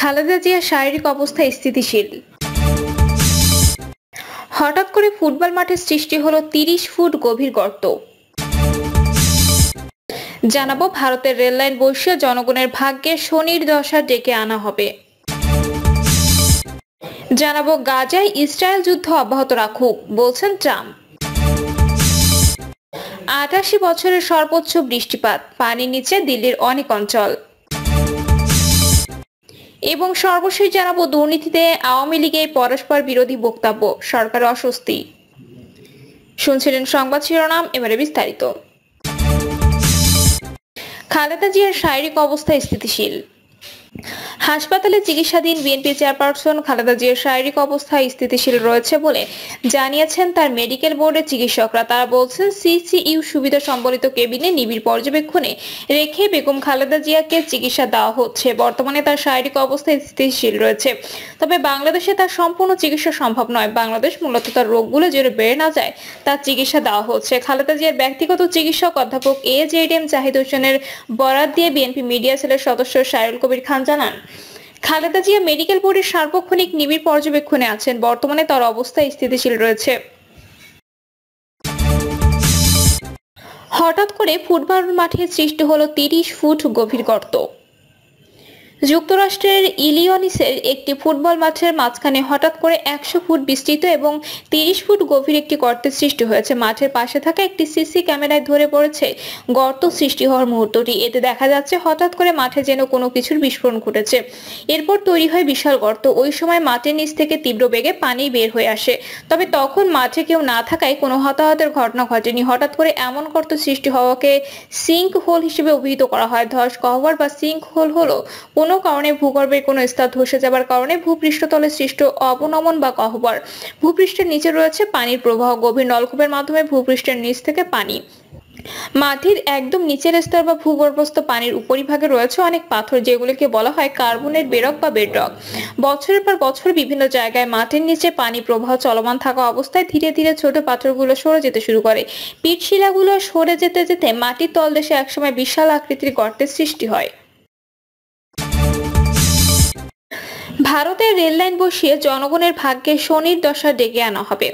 খালেদা জিয়ার শারীরিক অবস্থা স্থিতিশীল হঠাৎ করে ফুটবল মাঠে সৃষ্টি হলো তিরিশ ফুট গভীর গর্ত জানাবো ভারতের রেললাইন বসিয়ে জনগণের ভাগ্যে শনির দশা ডেকে আনা হবে জানাবো গাজায় ইসরায়েল যুদ্ধ অব্যাহত রাখুক বলছেন ট্রাম্প আটাশি বছরের সর্বোচ্চ বৃষ্টিপাত পানির নিচে দিল্লির অনেক অঞ্চল এবং সর্বশেষ জানাবো দুর্নীতিতে আওয়ামী লীগের পরস্পর বিরোধী বক্তব্য সরকার অস্বস্তি শুনছিলেন সংবাদ শিরোনাম এবারে বিস্তারিত খালেদা জিয়ার শারীরিক অবস্থা স্থিতিশীল হাসপাতালে চিকিৎসাধীন বিএনপি চেয়ারপারসন খালেদা জিয়ার শারীরিক অবস্থা স্থিতিশীল রয়েছে বলে জানিয়েছেন তার মেডিকেল বোর্ডের চিকিৎসকরা তারা বলছেন সিসিইউ সুবিধা সম্বলিত কেবিনে নিবিড় পর্যবেক্ষণে রেখে বেগম খালেদা জিয়াকে চিকিৎসা দেওয়া হচ্ছে বর্তমানে তার শারীরিক অবস্থা স্থিতিশীল রয়েছে তবে বাংলাদেশে তার সম্পূর্ণ চিকিৎসা সম্ভব নয় বাংলাদেশ মূলত তার রোগগুলো যেন বেড়ে না যায় তার চিকিৎসা দেওয়া হচ্ছে খালেদা জিয়ার ব্যক্তিগত চিকিৎসক অধ্যাপক এ জেড এম জাহিদ হোসেনের বরাত দিয়ে বিএনপি মিডিয়া সেলের সদস্য সায়রুল কবির খান জানান খালেদা জিয়া মেডিকেল বোর্ডের সার্বক্ষণিক নিবিড় পর্যবেক্ষণে আছেন বর্তমানে তার অবস্থা স্থিতিশীল রয়েছে হঠাৎ করে ফুটবল মাঠে সৃষ্টি হলো তিরিশ ফুট গভীর গর্ত যুক্তরাষ্ট্রের ইলিয়নিসের একটি ফুটবল মাঠের মাঝখানে হঠাৎ করে একশো ফুট বিস্তৃত এবং তিরিশ ফুট গভীর একটি গর্তের সৃষ্টি হয়েছে মাঠের পাশে থাকা একটি সিসি ক্যামেরায় ধরে পড়েছে গর্ত সৃষ্টি হওয়ার মুহূর্তটি এতে দেখা যাচ্ছে হঠাৎ করে মাঠে যেন কোনো কিছুর বিস্ফোরণ ঘটেছে এরপর তৈরি হয় বিশাল গর্ত ওই সময় মাঠের নিচ থেকে তীব্র বেগে পানি বের হয়ে আসে তবে তখন মাঠে কেউ না থাকায় কোনো হতাহতের ঘটনা ঘটেনি হঠাৎ করে এমন গর্ত সৃষ্টি হওয়াকে সিঙ্ক হোল হিসেবে অভিহিত করা হয় ধস কহবার বা সিঙ্ক হোল হলো কোনো কারণে ভূগর্ভের কোনো স্তর ধসে যাবার কারণে ভূপৃষ্ঠতলে সৃষ্ট অবনমন বা গহ্বর ভূপৃষ্ঠের নিচে রয়েছে পানির প্রবাহ গভীর নলকূপের মাধ্যমে ভূপৃষ্ঠের নিচ থেকে পানি মাটির একদম নিচের স্তর বা ভূগর্ভস্থ পানির উপরিভাগে রয়েছে অনেক পাথর যেগুলিকে বলা হয় কার্বনের বেরক বা বেডরক বছরের পর বছর বিভিন্ন জায়গায় মাটির নিচে পানি প্রবাহ চলমান থাকা অবস্থায় ধীরে ধীরে ছোট পাথরগুলো সরে যেতে শুরু করে পিঠশিলাগুলো শিলাগুলো সরে যেতে যেতে মাটির তলদেশে একসময় বিশাল আকৃতির গর্তের সৃষ্টি হয় ভারতের রেললাইন বসিয়ে জনগণের ভাগ্যে শনির দশা ডেকে আনা হবে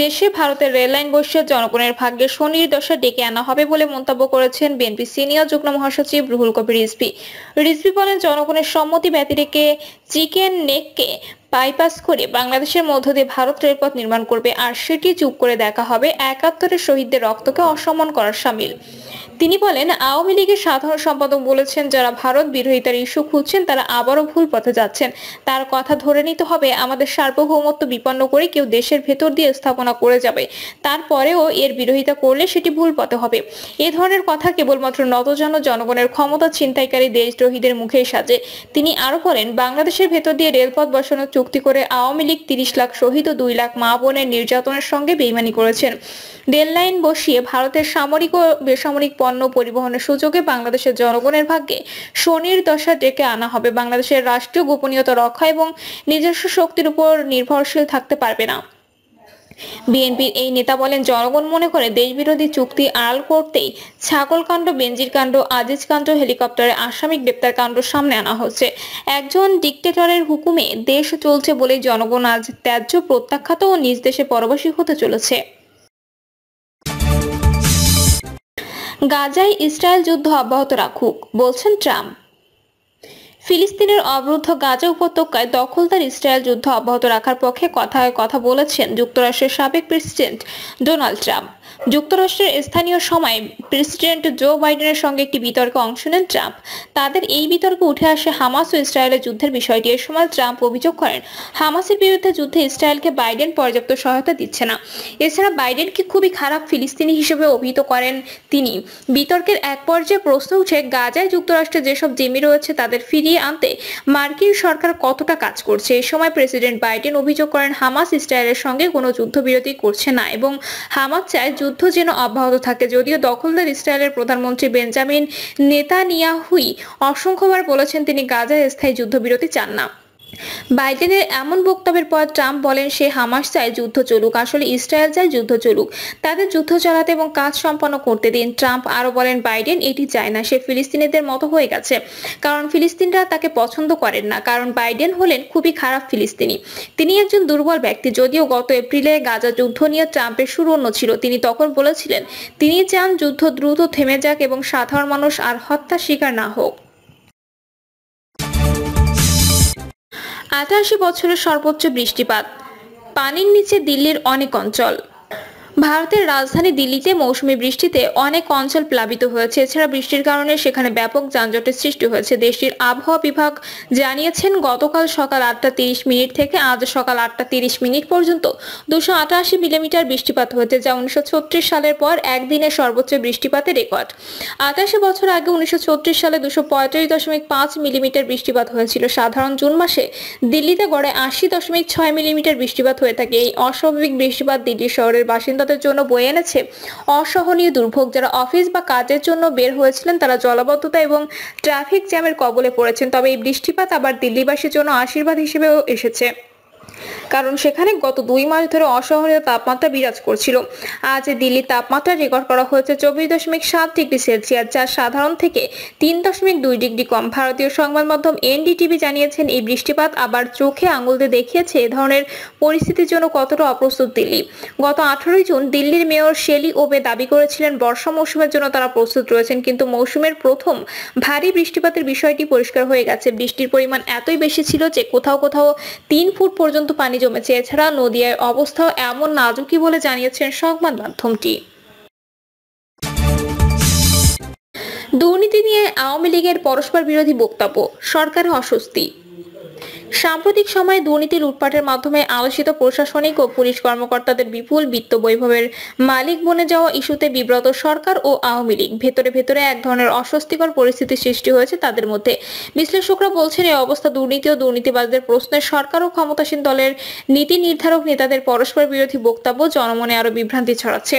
দেশে ভারতের রেললাইন বসিয়ে জনগণের ভাগ্যে শনির দশা ডেকে আনা হবে বলে মন্তব্য করেছেন বিএনপি সিনিয়র যুগ্ম মহাসচিব রুহুল কবির রিজভি রিজভি বলেন জনগণের সম্মতি ব্যতিরেকে চিকেন নেককে বাইপাস করে বাংলাদেশের মধ্য দিয়ে ভারত রেলপথ নির্মাণ করবে আর সেটি চুপ করে দেখা হবে একাত্তরের শহীদদের রক্তকে অসম্মান করার সামিল তিনি বলেন আওয়ামী লীগের সাধারণ সম্পাদক বলেছেন যারা ভারত বিরোধিতার ইস্যু খুঁজছেন তারা আবারও ভুল পথে যাচ্ছেন তার কথা ধরে নিতে হবে আমাদের সার্বভৌমত্ব বিপন্ন করে কেউ দেশের ভেতর দিয়ে স্থাপনা করে যাবে তারপরেও এর বিরোধিতা করলে সেটি ভুল পথে হবে এ ধরনের কথা কেবলমাত্র নতজন জনগণের ক্ষমতা ছিনতাইকারী দেশদ্রোহীদের মুখে সাজে তিনি আরো বলেন বাংলাদেশ বাংলাদেশের ভেতর দিয়ে রেলপথ বসানোর চুক্তি করে আওয়ামী লীগ তিরিশ লাখ শহীদ ও দুই লাখ মা বোনের নির্যাতনের সঙ্গে বেইমানি করেছেন রেল লাইন বসিয়ে ভারতের সামরিক ও বেসামরিক পণ্য পরিবহনের সুযোগে বাংলাদেশের জনগণের ভাগ্যে শনির দশা ডেকে আনা হবে বাংলাদেশের রাষ্ট্রীয় গোপনীয়তা রক্ষা এবং নিজস্ব শক্তির উপর নির্ভরশীল থাকতে পারবে না বিএনপির এই নেতা বলেন জনগণ মনে করে দেশবিরোধী চুক্তি আড়াল করতেই ছাগলকাণ্ড বেঞ্জির কাণ্ড আজিজ কাণ্ড হেলিকপ্টারে আসামি গ্রেপ্তার কাণ্ড সামনে আনা হচ্ছে একজন ডিকটেটরের হুকুমে দেশ চলছে বলে জনগণ আজ ত্যায্য প্রত্যাখ্যাত ও নিজ দেশে পরবাসী হতে চলেছে গাজায় ইসরায়েল যুদ্ধ অব্যাহত রাখুক বলছেন ট্রাম্প ফিলিস্তিনের অবরুদ্ধ গাজা উপত্যকায় দখলদার ইসরায়েল যুদ্ধ অব্যাহত রাখার পক্ষে কথায় কথা বলেছেন যুক্তরাষ্ট্রের সাবেক প্রেসিডেন্ট ডোনাল্ড ট্রাম্প যুক্তরাষ্ট্রের স্থানীয় সময় প্রেসিডেন্ট জো বাইডেনের সঙ্গে একটি বিতর্কে অংশ নেন ট্রাম্প তাদের এই বিতর্কে উঠে আসে হামাস ও ইসরায়েলের যুদ্ধের বিষয়টি এ সময় ট্রাম্প অভিযোগ করেন হামাসের বিরুদ্ধে যুদ্ধে ইসরায়েলকে বাইডেন পর্যাপ্ত সহায়তা দিচ্ছে না এছাড়া বাইডেনকে খুবই খারাপ ফিলিস্তিনি হিসেবে অভিহিত করেন তিনি বিতর্কের এক পর্যায়ে প্রশ্ন উঠে গাজায় যুক্তরাষ্ট্রে যেসব জেমি রয়েছে তাদের ফিরিয়ে আনতে মার্কিন সরকার কতটা কাজ করছে এ সময় প্রেসিডেন্ট বাইডেন অভিযোগ করেন হামাস ইসরায়েলের সঙ্গে কোনো যুদ্ধবিরতি করছে না এবং হামাস চায় যুদ্ধ যেন অব্যাহত থাকে যদিও দখলদার ইসরায়েলের প্রধানমন্ত্রী বেঞ্জামিন নেতানিয়াহুই অসংখ্যবার বলেছেন তিনি গাজায় স্থায়ী যুদ্ধবিরতি চান না বাইডেনের এমন বক্তব্যের পর ট্রাম্প বলেন সে হামাস চায় যুদ্ধ চলুক আসলে ইসরায়েল চায় যুদ্ধ চলুক তাদের যুদ্ধ চালাতে এবং কাজ সম্পন্ন করতে দিন ট্রাম্প আরও বলেন বাইডেন এটি চায় না সে ফিলিস্তিনিদের মতো হয়ে গেছে কারণ ফিলিস্তিনরা তাকে পছন্দ করেন না কারণ বাইডেন হলেন খুবই খারাপ ফিলিস্তিনি তিনি একজন দুর্বল ব্যক্তি যদিও গত এপ্রিলে গাজা যুদ্ধ নিয়ে ট্রাম্পের শুরু অন্য ছিল তিনি তখন বলেছিলেন তিনি চান যুদ্ধ দ্রুত থেমে যাক এবং সাধারণ মানুষ আর হত্যা শিকার না হোক আঠাশি বছরের সর্বোচ্চ বৃষ্টিপাত পানির নিচে দিল্লির অনেক অঞ্চল ভারতের রাজধানী দিল্লিতে মৌসুমি বৃষ্টিতে অনেক অঞ্চল প্লাবিত হয়েছে এছাড়া বৃষ্টির কারণে সেখানে ব্যাপক যানজটের সৃষ্টি হয়েছে দেশটির আবহাওয়া বিভাগ জানিয়েছেন গতকাল সকাল আটটা তিরিশ মিনিট থেকে আজ সকাল আটটা তিরিশ মিনিট পর্যন্ত দুশো আটাশি মিলিমিটার বৃষ্টিপাত হয়েছে যা উনিশশো সালের পর একদিনে সর্বোচ্চ বৃষ্টিপাতের রেকর্ড আটাশি বছর আগে উনিশশো সালে দুশো পঁয়ত্রিশ দশমিক পাঁচ মিলিমিটার বৃষ্টিপাত হয়েছিল সাধারণ জুন মাসে দিল্লিতে গড়ে আশি দশমিক ছয় মিলিমিটার বৃষ্টিপাত হয়ে থাকে এই অস্বাভাবিক বৃষ্টিপাত দিল্লি শহরের বাসিন্দা অসুস্থতার জন্য বয়ে এনেছে অসহনীয় দুর্ভোগ যারা অফিস বা কাজের জন্য বের হয়েছিলেন তারা জলাবদ্ধতা এবং ট্রাফিক জ্যামের কবলে পড়েছেন তবে এই বৃষ্টিপাত আবার দিল্লিবাসীর জন্য আশীর্বাদ হিসেবেও এসেছে কারণ সেখানে গত দুই মাস ধরে অসহনীয় তাপমাত্রা বিরাজ করছিল আজ দিল্লির তাপমাত্রা রেকর্ড করা হয়েছে চব্বিশ দশমিক সাত ডিগ্রি সেলসিয়াস যা সাধারণ থেকে তিন দশমিক দুই ডিগ্রি কম ভারতীয় সংবাদ মাধ্যম এনডিটিভি জানিয়েছেন এই বৃষ্টিপাত আবার চোখে আঙুল দিয়ে দেখিয়েছে এ ধরনের পরিস্থিতির জন্য কতটা অপ্রস্তুত দিল্লি গত আঠারোই জুন দিল্লির মেয়র শেলি ওবে দাবি করেছিলেন বর্ষা মৌসুমের জন্য তারা প্রস্তুত রয়েছেন কিন্তু মৌসুমের প্রথম ভারী বৃষ্টিপাতের বিষয়টি পরিষ্কার হয়ে গেছে বৃষ্টির পরিমাণ এতই বেশি ছিল যে কোথাও কোথাও তিন ফুট পর্যন্ত পানি পানি জমেছে এছাড়া নদিয়ার অবস্থাও এমন নাজুকি বলে জানিয়েছেন সংবাদ মাধ্যমটি দুর্নীতি নিয়ে আওয়ামী লীগের পরস্পর বিরোধী বক্তব্য সরকারের অস্বস্তি সাম্প্রতিক সময়ে দুর্নীতি লুটপাটের মাধ্যমে আলোচিত প্রশাসনিক ও পুলিশ কর্মকর্তাদের বিপুল বিত্ত বৈভবের মালিক বনে যাওয়া ইস্যুতে বিব্রত সরকার ও আওয়ামী লীগ ভেতরে ভেতরে এক ধরনের অস্বস্তিকর পরিস্থিতি সৃষ্টি হয়েছে তাদের মধ্যে বিশ্লেষকরা বলছেন এই অবস্থা দুর্নীতি ও দুর্নীতিবাদীদের প্রশ্নের সরকার ও ক্ষমতাসীন দলের নীতি নির্ধারক নেতাদের পরস্পর বিরোধী বক্তব্য জনমনে আরো বিভ্রান্তি ছড়াচ্ছে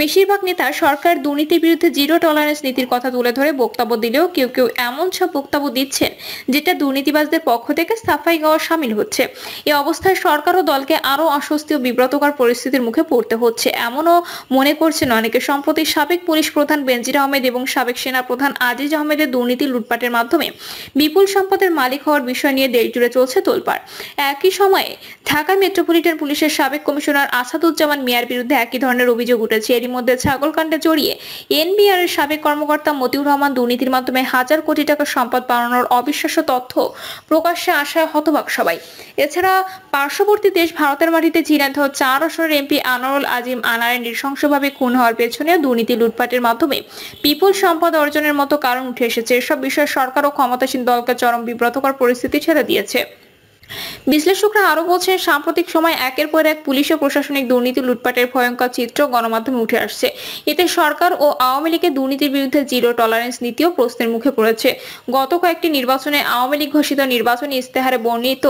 বেশিরভাগ নেতা সরকার দুর্নীতির বিরুদ্ধে জিরো টলারেন্স নীতির কথা তুলে ধরে বক্তব্য দিলেও কেউ কেউ এমন সব বক্তব্য দিচ্ছেন যেটা দুর্নীতিবাজদের পক্ষ থেকে সাফা সাফাই গাওয়া সামিল হচ্ছে এ অবস্থায় সরকার ও দলকে আরো অস্বস্তি ও বিব্রতকর পরিস্থিতির মুখে পড়তে হচ্ছে এমনও মনে করছেন অনেকে সম্প্রতি সাবেক পুলিশ প্রধান বেনজির আহমেদ এবং সাবেক সেনা প্রধান আজিজ আহমেদের দুর্নীতি লুটপাটের মাধ্যমে বিপুল সম্পদের মালিক হওয়ার বিষয় নিয়ে দেশ জুড়ে চলছে তোলপাড় একই সময়ে ঢাকা মেট্রোপলিটন পুলিশের সাবেক কমিশনার আসাদুজ্জামান মিয়ার বিরুদ্ধে একই ধরনের অভিযোগ উঠেছে এরই মধ্যে ছাগলকাণ্ডে জড়িয়ে এনবিআর এর সাবেক কর্মকর্তা মতিউর রহমান দুর্নীতির মাধ্যমে হাজার কোটি টাকা সম্পদ বাড়ানোর অবিশ্বাস্য তথ্য প্রকাশ্যে আসা হতবাক সবাই এছাড়া পার্শ্ববর্তী দেশ ভারতের মাটিতে ঝিনাইদহ চার আসনের এমপি আনোয়ারুল আজিম আনারে নৃশংসভাবে খুন হওয়ার পেছনে দুর্নীতি লুটপাটের মাধ্যমে বিপুল সম্পদ অর্জনের মতো কারণ উঠে এসেছে এসব বিষয়ে সরকার ও ক্ষমতাসীন দলকে চরম বিব্রতকর পরিস্থিতি ছেড়ে দিয়েছে বিশ্লেষকরা আরও বলছেন সাম্প্রতিক সময় একের পর এক পুলিশ ও প্রশাসনিক দুর্নীতি লুটপাটের ভয়ঙ্কর চিত্র গণমাধ্যমে উঠে আসছে এতে সরকার ও আওয়ামী লীগের দুর্নীতির বিরুদ্ধে জিরো টলারেন্স নীতিও প্রশ্নের মুখে পড়েছে গত কয়েকটি নির্বাচনে আওয়ামী লীগ ঘোষিত নির্বাচনী ইস্তেহারে বর্ণিত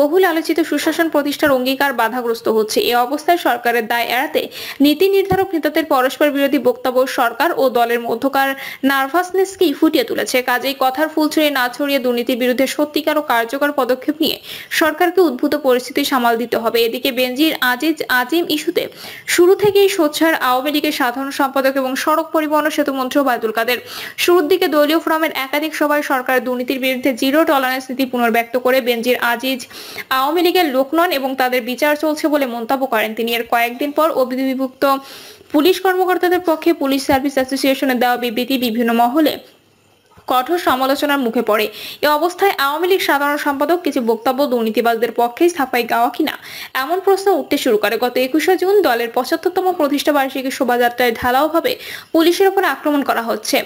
বহুল আলোচিত সুশাসন প্রতিষ্ঠার অঙ্গীকার বাধাগ্রস্ত হচ্ছে এ অবস্থায় সরকারের দায় এড়াতে নীতি নির্ধারক নেতাদের পরস্পর বিরোধী বক্তব্য সরকার ও দলের মধ্যকার নার্ভাসনেসকেই ফুটিয়ে তুলেছে কাজেই কথার ফুল ছড়িয়ে না ছড়িয়ে দুর্নীতির বিরুদ্ধে সত্যিকার ও কার্যকর পদক্ষেপ নিয়ে সরকারকে উদ্ভূত পরিস্থিতি সামাল দিতে হবে এদিকে বেনজির আজিজ আজিম ইস্যুতে শুরু থেকেই সোচ্ছার আওয়ামী লীগের সাধারণ সম্পাদক এবং সড়ক পরিবহন সেতু মন্ত্রী ওবায়দুল কাদের শুরুর দিকে দলীয় ফোরামের একাধিক সভায় সরকারের দুর্নীতির বিরুদ্ধে জিরো টলারেন্স নীতি পুনর্ব্যক্ত করে বেনজির আজিজ আওয়ামী লীগের লোক নন এবং তাদের বিচার চলছে বলে মন্তব্য করেন তিনি এর কয়েকদিন পর অভিযুক্ত পুলিশ কর্মকর্তাদের পক্ষে পুলিশ সার্ভিস অ্যাসোসিয়েশনের দেওয়া বিবৃতি বিভিন্ন মহলে কঠোর সমালোচনার মুখে পড়ে এ অবস্থায় আওয়ামী লীগ সাধারণ সম্পাদক কিছু বক্তব্য দুর্নীতিবাজদের পক্ষে সাফাই গাওয়া কিনা এমন প্রশ্ন উঠতে শুরু করে গত একুশে জুন দলের পঁচাত্তরতম প্রতিষ্ঠা বার্ষিকী শোভাযাত্রায় ঢালাওভাবে পুলিশের ওপর আক্রমণ করা হচ্ছে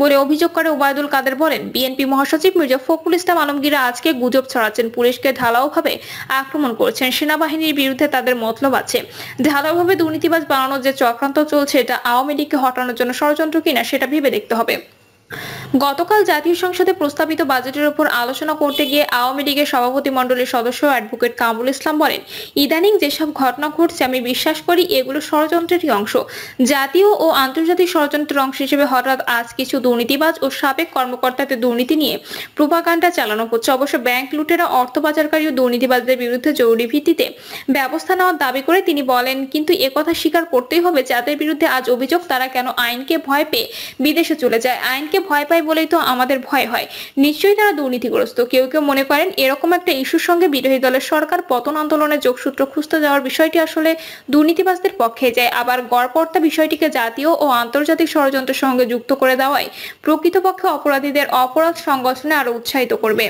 বলে অভিযোগ করে ওবায়দুল কাদের বলেন বিএনপি মহাসচিব মির্জা ফখরুল ইসলাম আলমগীর আজকে গুজব ছড়াচ্ছেন পুলিশকে ঢালাওভাবে আক্রমণ করছেন সেনাবাহিনীর বিরুদ্ধে তাদের মতলব আছে ঢালাওভাবে দুর্নীতিবাজ বানানোর যে চক্রান্ত চলছে এটা আওয়ামী লীগকে হটানোর জন্য ষড়যন্ত্র কিনা সেটা ভেবে দেখতে হবে গতকাল জাতীয় সংসদে প্রস্তাবিত বাজেটের উপর আলোচনা করতে গিয়ে আওয়ামী লীগের সভাপতি মন্ডলের সদস্য অ্যাডভোকেট কামরুল ইসলাম বলেন ইদানিং যেসব ঘটনা ঘটছে আমি বিশ্বাস করি এগুলো ষড়যন্ত্রেরই অংশ জাতীয় ও আন্তর্জাতিক ষড়যন্ত্রের অংশ হিসেবে হঠাৎ আজ কিছু দুর্নীতিবাজ ও সাবেক কর্মকর্তাদের দুর্নীতি নিয়ে প্রোপাকাণ্ডা চালানো হচ্ছে অবশ্য ব্যাংক লুটেরা অর্থ পাচারকারী ও দুর্নীতিবাজদের বিরুদ্ধে জরুরি ভিত্তিতে ব্যবস্থা নেওয়ার দাবি করে তিনি বলেন কিন্তু একথা স্বীকার করতেই হবে যাদের বিরুদ্ধে আজ অভিযোগ তারা কেন আইনকে ভয় পেয়ে বিদেশে চলে যায় আইনকে ভয় পায় বলেই তো আমাদের ভয় হয় নিশ্চয়ই তারা দুর্নীতিগ্রস্ত কেউ কেউ মনে করেন এরকম একটা ইস্যুর সঙ্গে বিরোধী দলের সরকার পতন আন্দোলনের যোগসূত্র খুঁজতে যাওয়ার বিষয়টি আসলে দুর্নীতিবাসদের পক্ষে যায় আবার গড়পর্তা বিষয়টিকে জাতীয় ও আন্তর্জাতিক ষড়যন্ত্রের সঙ্গে যুক্ত করে দেওয়ায় প্রকৃতপক্ষে অপরাধীদের অপরাধ সংগঠনে আরো উৎসাহিত করবে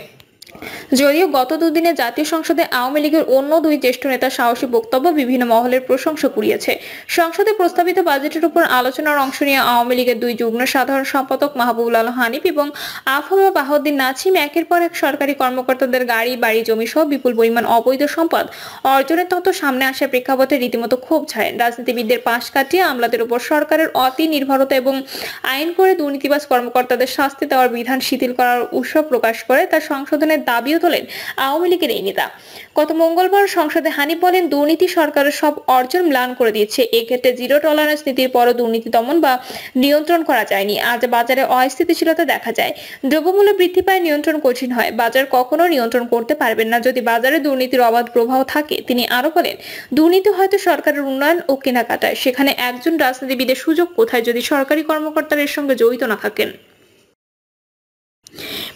যদিও গত দুদিনে জাতীয় সংসদে আওয়ামী লীগের অন্য দুই জ্যেষ্ঠ নেতা সাহসী বক্তব্য বিভিন্ন মহলের প্রশংসা কুড়িয়েছে সংসদে প্রস্তাবিত বাজেটের উপর আলোচনার অংশ নিয়ে আওয়ামী লীগের দুই যুগ্ম সাধারণ সম্পাদক মাহবুবুল আল হানিফ এবং আফহামা বাহাউদ্দিন নাছিম একের পর এক সরকারি কর্মকর্তাদের গাড়ি বাড়ি জমি সহ বিপুল পরিমাণ অবৈধ সম্পদ অর্জনের তত্ত্ব সামনে আসার প্রেক্ষাপটে রীতিমতো ক্ষোভ ছায় রাজনীতিবিদদের পাশ কাটিয়ে আমলাদের উপর সরকারের অতি নির্ভরতা এবং আইন করে দুর্নীতিবাজ কর্মকর্তাদের শাস্তি দেওয়ার বিধান শিথিল করার উৎসব প্রকাশ করে তার সংশোধনের দাবিও তোলেন আওয়ামী লীগের এই নেতা গত মঙ্গলবার সংসদে হানিফ বলেন দুর্নীতি সরকারের সব অর্জন ম্লান করে দিয়েছে এক্ষেত্রে জিরো টলারেন্স নীতির পরও দুর্নীতি দমন বা নিয়ন্ত্রণ করা যায়নি আজ বাজারে অস্থিতিশীলতা দেখা যায় দ্রব্যমূল্য বৃদ্ধি পায় নিয়ন্ত্রণ কঠিন হয় বাজার কখনো নিয়ন্ত্রণ করতে পারবেন না যদি বাজারে দুর্নীতির অবাধ প্রভাব থাকে তিনি আরো বলেন দুর্নীতি হয়তো সরকারের উন্নয়ন ও কেনাকাটায় সেখানে একজন রাজনীতিবিদের সুযোগ কোথায় যদি সরকারি কর্মকর্তার সঙ্গে জড়িত না থাকেন